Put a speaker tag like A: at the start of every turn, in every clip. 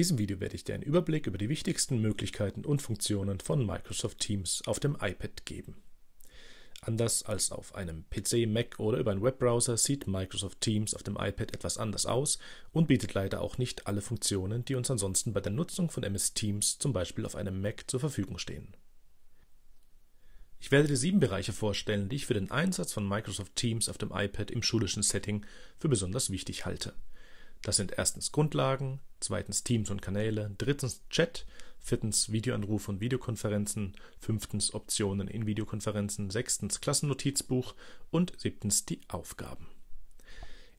A: diesem Video werde ich dir einen Überblick über die wichtigsten Möglichkeiten und Funktionen von Microsoft Teams auf dem iPad geben. Anders als auf einem PC, Mac oder über einen Webbrowser sieht Microsoft Teams auf dem iPad etwas anders aus und bietet leider auch nicht alle Funktionen, die uns ansonsten bei der Nutzung von MS Teams zum Beispiel auf einem Mac zur Verfügung stehen. Ich werde dir sieben Bereiche vorstellen, die ich für den Einsatz von Microsoft Teams auf dem iPad im schulischen Setting für besonders wichtig halte. Das sind erstens Grundlagen, zweitens Teams und Kanäle, drittens Chat, viertens Videoanrufe und Videokonferenzen, fünftens Optionen in Videokonferenzen, sechstens Klassennotizbuch und siebtens die Aufgaben.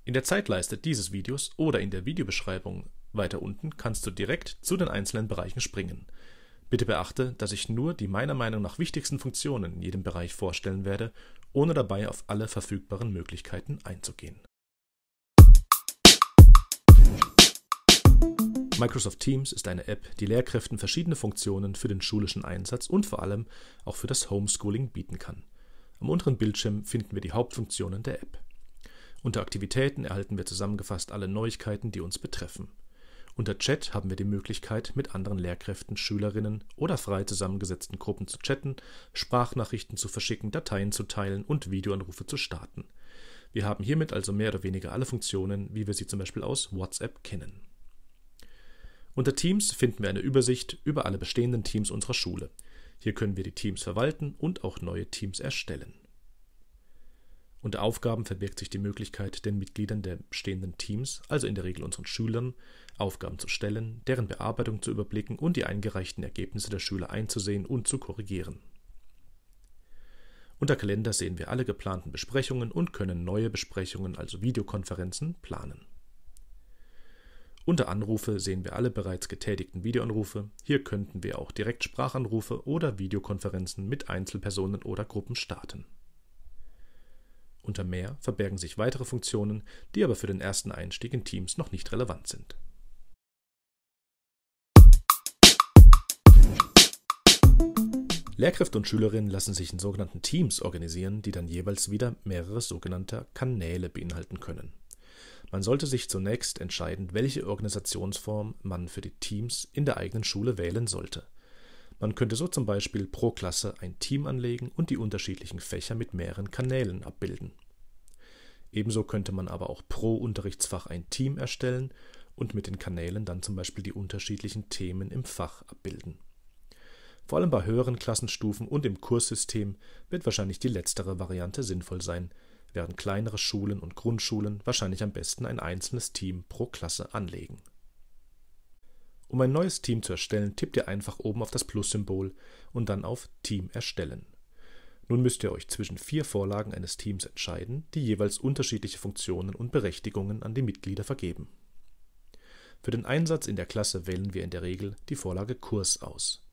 A: In der Zeitleiste dieses Videos oder in der Videobeschreibung weiter unten kannst du direkt zu den einzelnen Bereichen springen. Bitte beachte, dass ich nur die meiner Meinung nach wichtigsten Funktionen in jedem Bereich vorstellen werde, ohne dabei auf alle verfügbaren Möglichkeiten einzugehen. Microsoft Teams ist eine App, die Lehrkräften verschiedene Funktionen für den schulischen Einsatz und vor allem auch für das Homeschooling bieten kann. Am unteren Bildschirm finden wir die Hauptfunktionen der App. Unter Aktivitäten erhalten wir zusammengefasst alle Neuigkeiten, die uns betreffen. Unter Chat haben wir die Möglichkeit, mit anderen Lehrkräften, Schülerinnen oder frei zusammengesetzten Gruppen zu chatten, Sprachnachrichten zu verschicken, Dateien zu teilen und Videoanrufe zu starten. Wir haben hiermit also mehr oder weniger alle Funktionen, wie wir sie zum Beispiel aus WhatsApp kennen. Unter Teams finden wir eine Übersicht über alle bestehenden Teams unserer Schule. Hier können wir die Teams verwalten und auch neue Teams erstellen. Unter Aufgaben verbirgt sich die Möglichkeit, den Mitgliedern der bestehenden Teams, also in der Regel unseren Schülern, Aufgaben zu stellen, deren Bearbeitung zu überblicken und die eingereichten Ergebnisse der Schüler einzusehen und zu korrigieren. Unter Kalender sehen wir alle geplanten Besprechungen und können neue Besprechungen, also Videokonferenzen, planen. Unter Anrufe sehen wir alle bereits getätigten Videoanrufe. Hier könnten wir auch direkt Sprachanrufe oder Videokonferenzen mit Einzelpersonen oder Gruppen starten. Unter Mehr verbergen sich weitere Funktionen, die aber für den ersten Einstieg in Teams noch nicht relevant sind. Lehrkräfte und Schülerinnen lassen sich in sogenannten Teams organisieren, die dann jeweils wieder mehrere sogenannte Kanäle beinhalten können. Man sollte sich zunächst entscheiden, welche Organisationsform man für die Teams in der eigenen Schule wählen sollte. Man könnte so zum Beispiel pro Klasse ein Team anlegen und die unterschiedlichen Fächer mit mehreren Kanälen abbilden. Ebenso könnte man aber auch pro Unterrichtsfach ein Team erstellen und mit den Kanälen dann zum Beispiel die unterschiedlichen Themen im Fach abbilden. Vor allem bei höheren Klassenstufen und im Kurssystem wird wahrscheinlich die letztere Variante sinnvoll sein, während kleinere Schulen und Grundschulen wahrscheinlich am besten ein einzelnes Team pro Klasse anlegen. Um ein neues Team zu erstellen, tippt ihr einfach oben auf das Plus-Symbol und dann auf Team erstellen. Nun müsst ihr euch zwischen vier Vorlagen eines Teams entscheiden, die jeweils unterschiedliche Funktionen und Berechtigungen an die Mitglieder vergeben. Für den Einsatz in der Klasse wählen wir in der Regel die Vorlage Kurs aus.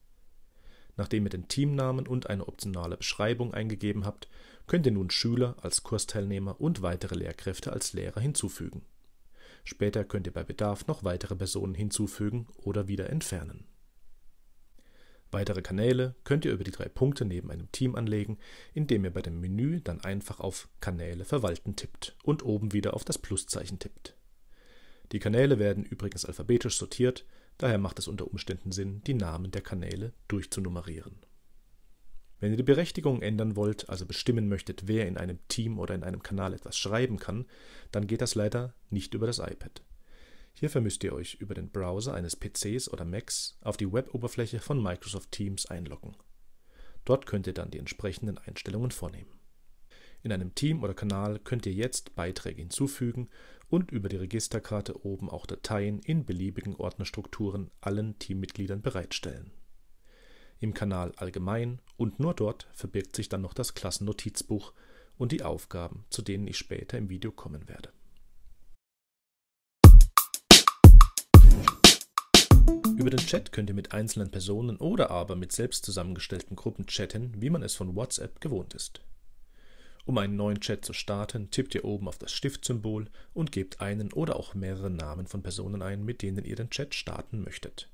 A: Nachdem ihr den Teamnamen und eine optionale Beschreibung eingegeben habt, könnt ihr nun Schüler als Kursteilnehmer und weitere Lehrkräfte als Lehrer hinzufügen. Später könnt ihr bei Bedarf noch weitere Personen hinzufügen oder wieder entfernen. Weitere Kanäle könnt ihr über die drei Punkte neben einem Team anlegen, indem ihr bei dem Menü dann einfach auf Kanäle verwalten tippt und oben wieder auf das Pluszeichen tippt. Die Kanäle werden übrigens alphabetisch sortiert, Daher macht es unter Umständen Sinn, die Namen der Kanäle durchzunummerieren. Wenn ihr die Berechtigung ändern wollt, also bestimmen möchtet, wer in einem Team oder in einem Kanal etwas schreiben kann, dann geht das leider nicht über das iPad. Hierfür müsst ihr euch über den Browser eines PCs oder Macs auf die Web-Oberfläche von Microsoft Teams einloggen. Dort könnt ihr dann die entsprechenden Einstellungen vornehmen. In einem Team oder Kanal könnt ihr jetzt Beiträge hinzufügen und über die Registerkarte oben auch Dateien in beliebigen Ordnerstrukturen allen Teammitgliedern bereitstellen. Im Kanal Allgemein und nur dort verbirgt sich dann noch das Klassennotizbuch und die Aufgaben, zu denen ich später im Video kommen werde. Über den Chat könnt ihr mit einzelnen Personen oder aber mit selbst zusammengestellten Gruppen chatten, wie man es von WhatsApp gewohnt ist. Um einen neuen Chat zu starten, tippt ihr oben auf das Stiftsymbol und gebt einen oder auch mehrere Namen von Personen ein, mit denen ihr den Chat starten möchtet.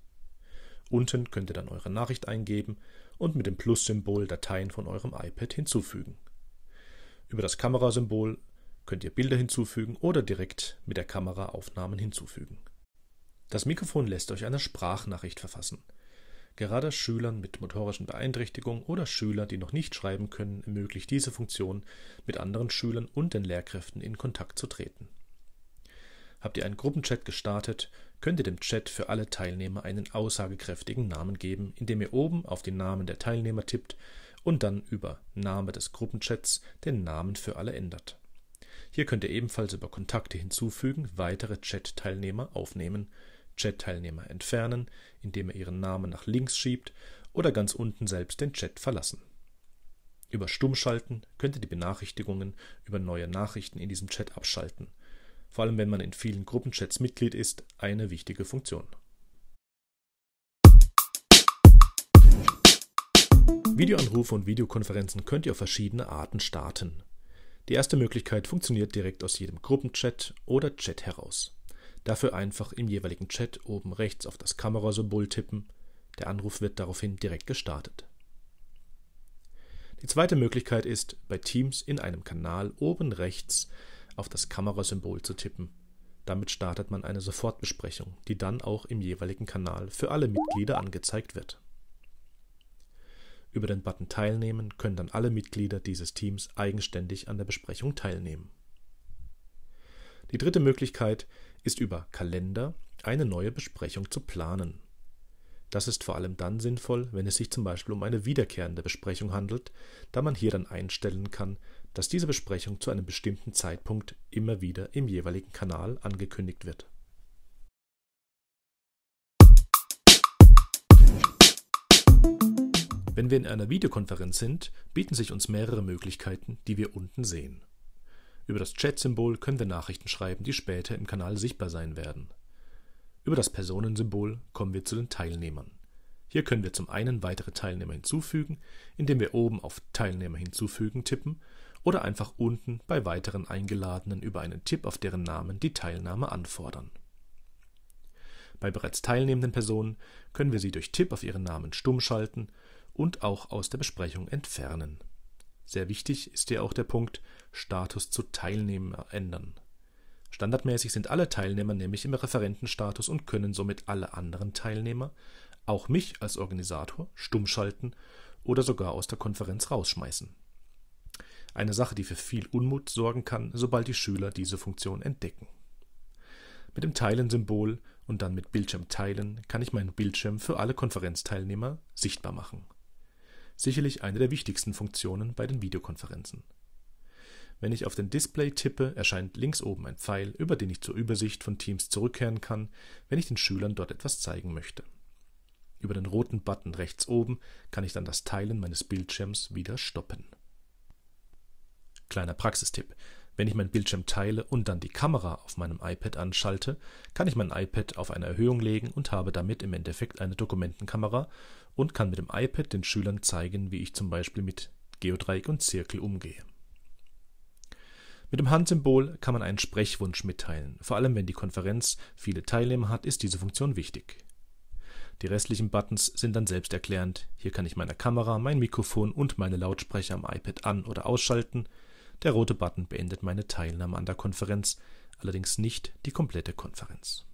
A: Unten könnt ihr dann eure Nachricht eingeben und mit dem Plus-Symbol Dateien von eurem iPad hinzufügen. Über das Kamerasymbol könnt ihr Bilder hinzufügen oder direkt mit der Kamera Aufnahmen hinzufügen. Das Mikrofon lässt euch eine Sprachnachricht verfassen. Gerade Schülern mit motorischen Beeinträchtigungen oder Schüler, die noch nicht schreiben können, ermöglicht diese Funktion, mit anderen Schülern und den Lehrkräften in Kontakt zu treten. Habt ihr einen Gruppenchat gestartet, könnt ihr dem Chat für alle Teilnehmer einen aussagekräftigen Namen geben, indem ihr oben auf den Namen der Teilnehmer tippt und dann über Name des Gruppenchats den Namen für alle ändert. Hier könnt ihr ebenfalls über Kontakte hinzufügen weitere Chat-Teilnehmer aufnehmen Chat-Teilnehmer entfernen, indem er ihren Namen nach links schiebt oder ganz unten selbst den Chat verlassen. Über Stummschalten könnt ihr die Benachrichtigungen über neue Nachrichten in diesem Chat abschalten. Vor allem, wenn man in vielen Gruppenchats Mitglied ist, eine wichtige Funktion. Videoanrufe und Videokonferenzen könnt ihr auf verschiedene Arten starten. Die erste Möglichkeit funktioniert direkt aus jedem Gruppenchat oder Chat heraus. Dafür einfach im jeweiligen Chat oben rechts auf das Kamerasymbol tippen. Der Anruf wird daraufhin direkt gestartet. Die zweite Möglichkeit ist, bei Teams in einem Kanal oben rechts auf das Kamerasymbol zu tippen. Damit startet man eine Sofortbesprechung, die dann auch im jeweiligen Kanal für alle Mitglieder angezeigt wird. Über den Button Teilnehmen können dann alle Mitglieder dieses Teams eigenständig an der Besprechung teilnehmen. Die dritte Möglichkeit ist über Kalender eine neue Besprechung zu planen. Das ist vor allem dann sinnvoll, wenn es sich zum Beispiel um eine wiederkehrende Besprechung handelt, da man hier dann einstellen kann, dass diese Besprechung zu einem bestimmten Zeitpunkt immer wieder im jeweiligen Kanal angekündigt wird. Wenn wir in einer Videokonferenz sind, bieten sich uns mehrere Möglichkeiten, die wir unten sehen. Über das Chat-Symbol können wir Nachrichten schreiben, die später im Kanal sichtbar sein werden. Über das Personensymbol kommen wir zu den Teilnehmern. Hier können wir zum einen weitere Teilnehmer hinzufügen, indem wir oben auf Teilnehmer hinzufügen tippen oder einfach unten bei weiteren Eingeladenen über einen Tipp auf deren Namen die Teilnahme anfordern. Bei bereits teilnehmenden Personen können wir sie durch Tipp auf ihren Namen stumm schalten und auch aus der Besprechung entfernen. Sehr wichtig ist dir auch der Punkt Status zu Teilnehmer ändern. Standardmäßig sind alle Teilnehmer nämlich im Referentenstatus und können somit alle anderen Teilnehmer, auch mich als Organisator, stummschalten oder sogar aus der Konferenz rausschmeißen. Eine Sache, die für viel Unmut sorgen kann, sobald die Schüler diese Funktion entdecken. Mit dem Teilen-Symbol und dann mit Bildschirm teilen kann ich meinen Bildschirm für alle Konferenzteilnehmer sichtbar machen sicherlich eine der wichtigsten Funktionen bei den Videokonferenzen. Wenn ich auf den Display tippe, erscheint links oben ein Pfeil, über den ich zur Übersicht von Teams zurückkehren kann, wenn ich den Schülern dort etwas zeigen möchte. Über den roten Button rechts oben kann ich dann das Teilen meines Bildschirms wieder stoppen. Kleiner Praxistipp. Wenn ich mein Bildschirm teile und dann die Kamera auf meinem iPad anschalte, kann ich mein iPad auf eine Erhöhung legen und habe damit im Endeffekt eine Dokumentenkamera und kann mit dem iPad den Schülern zeigen, wie ich zum Beispiel mit Geodreieck und Zirkel umgehe. Mit dem Handsymbol kann man einen Sprechwunsch mitteilen. Vor allem wenn die Konferenz viele Teilnehmer hat, ist diese Funktion wichtig. Die restlichen Buttons sind dann selbsterklärend. Hier kann ich meine Kamera, mein Mikrofon und meine Lautsprecher am iPad an- oder ausschalten. Der rote Button beendet meine Teilnahme an der Konferenz, allerdings nicht die komplette Konferenz.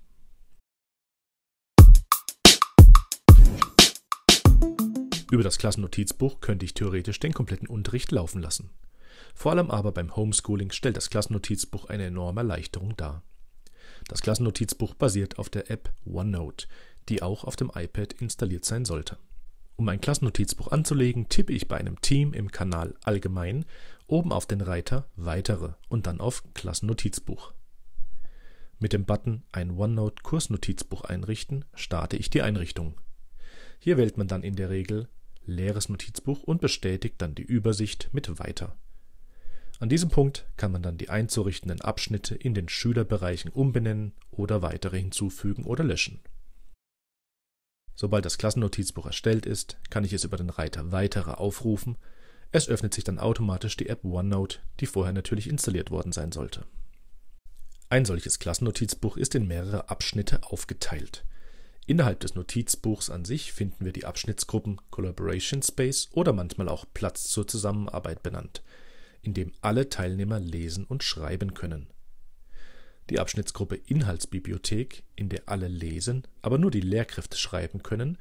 A: Über das Klassennotizbuch könnte ich theoretisch den kompletten Unterricht laufen lassen. Vor allem aber beim Homeschooling stellt das Klassennotizbuch eine enorme Erleichterung dar. Das Klassennotizbuch basiert auf der App OneNote, die auch auf dem iPad installiert sein sollte. Um ein Klassennotizbuch anzulegen, tippe ich bei einem Team im Kanal Allgemein oben auf den Reiter Weitere und dann auf Klassennotizbuch. Mit dem Button Ein OneNote Kursnotizbuch einrichten starte ich die Einrichtung. Hier wählt man dann in der Regel leeres Notizbuch und bestätigt dann die Übersicht mit Weiter. An diesem Punkt kann man dann die einzurichtenden Abschnitte in den Schülerbereichen umbenennen oder weitere hinzufügen oder löschen. Sobald das Klassennotizbuch erstellt ist, kann ich es über den Reiter Weitere aufrufen. Es öffnet sich dann automatisch die App OneNote, die vorher natürlich installiert worden sein sollte. Ein solches Klassennotizbuch ist in mehrere Abschnitte aufgeteilt. Innerhalb des Notizbuchs an sich finden wir die Abschnittsgruppen Collaboration Space oder manchmal auch Platz zur Zusammenarbeit benannt, in dem alle Teilnehmer lesen und schreiben können. Die Abschnittsgruppe Inhaltsbibliothek, in der alle lesen, aber nur die Lehrkräfte schreiben können,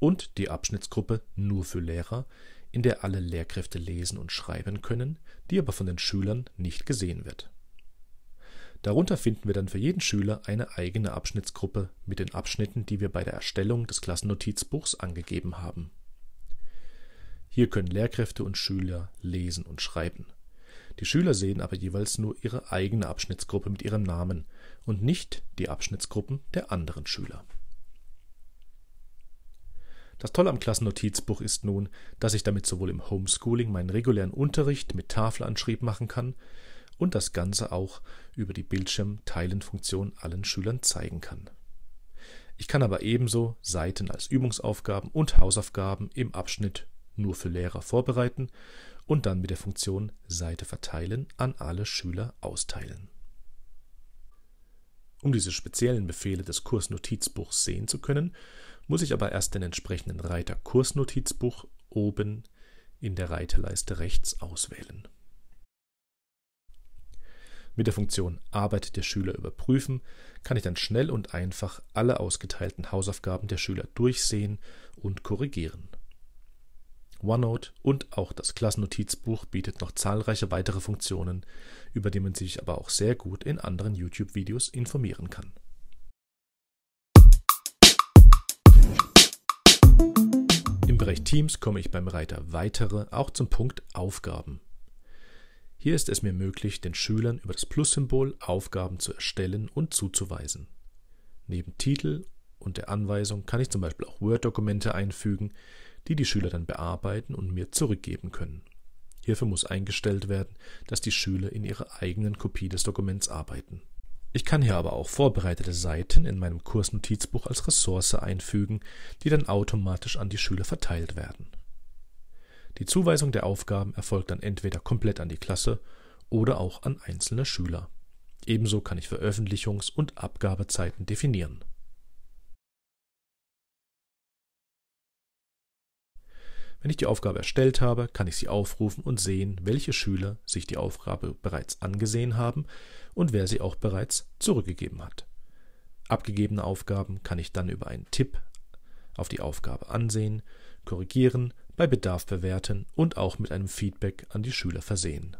A: und die Abschnittsgruppe nur für Lehrer, in der alle Lehrkräfte lesen und schreiben können, die aber von den Schülern nicht gesehen wird Darunter finden wir dann für jeden Schüler eine eigene Abschnittsgruppe mit den Abschnitten, die wir bei der Erstellung des Klassennotizbuchs angegeben haben. Hier können Lehrkräfte und Schüler lesen und schreiben. Die Schüler sehen aber jeweils nur ihre eigene Abschnittsgruppe mit ihrem Namen und nicht die Abschnittsgruppen der anderen Schüler. Das Tolle am Klassennotizbuch ist nun, dass ich damit sowohl im Homeschooling meinen regulären Unterricht mit Tafelanschrieb machen kann, und das Ganze auch über die Bildschirm-Teilen-Funktion allen Schülern zeigen kann. Ich kann aber ebenso Seiten als Übungsaufgaben und Hausaufgaben im Abschnitt nur für Lehrer vorbereiten und dann mit der Funktion Seite verteilen an alle Schüler austeilen. Um diese speziellen Befehle des Kursnotizbuchs sehen zu können, muss ich aber erst den entsprechenden Reiter Kursnotizbuch oben in der Reiterleiste rechts auswählen. Mit der Funktion Arbeit der Schüler überprüfen kann ich dann schnell und einfach alle ausgeteilten Hausaufgaben der Schüler durchsehen und korrigieren. OneNote und auch das Klassennotizbuch bietet noch zahlreiche weitere Funktionen, über die man sich aber auch sehr gut in anderen YouTube-Videos informieren kann. Im Bereich Teams komme ich beim Reiter Weitere auch zum Punkt Aufgaben. Hier ist es mir möglich, den Schülern über das Plus-Symbol Aufgaben zu erstellen und zuzuweisen. Neben Titel und der Anweisung kann ich zum Beispiel auch Word-Dokumente einfügen, die die Schüler dann bearbeiten und mir zurückgeben können. Hierfür muss eingestellt werden, dass die Schüler in ihrer eigenen Kopie des Dokuments arbeiten. Ich kann hier aber auch vorbereitete Seiten in meinem Kursnotizbuch als Ressource einfügen, die dann automatisch an die Schüler verteilt werden. Die Zuweisung der Aufgaben erfolgt dann entweder komplett an die Klasse oder auch an einzelne Schüler. Ebenso kann ich Veröffentlichungs- und Abgabezeiten definieren. Wenn ich die Aufgabe erstellt habe, kann ich sie aufrufen und sehen, welche Schüler sich die Aufgabe bereits angesehen haben und wer sie auch bereits zurückgegeben hat. Abgegebene Aufgaben kann ich dann über einen Tipp auf die Aufgabe ansehen, korrigieren bei Bedarf bewerten und auch mit einem Feedback an die Schüler versehen